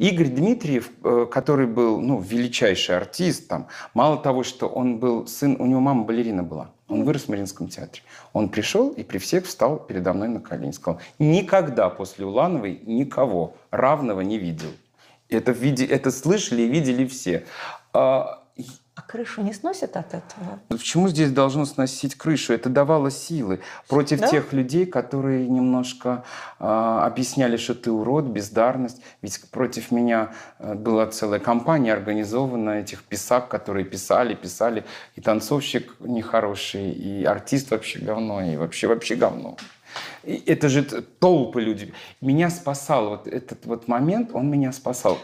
Игорь Дмитриев, э, который был ну, величайший артист, там, мало того, что он был сын, у него мама балерина была, он вырос в Мариинском театре. Он пришел и при всех встал передо мной на колени, сказал, никогда после Улановой никого равного не видел. Это, виде, это слышали и видели все. А, крышу не сносит от этого? Почему здесь должно сносить крышу? Это давало силы против да? тех людей, которые немножко э, объясняли, что ты урод, бездарность. Ведь против меня э, была целая компания организована этих писак, которые писали, писали. И танцовщик нехороший, и артист вообще говно, и вообще, вообще говно. И это же толпы людей. Меня спасал вот этот вот момент, он меня спасал.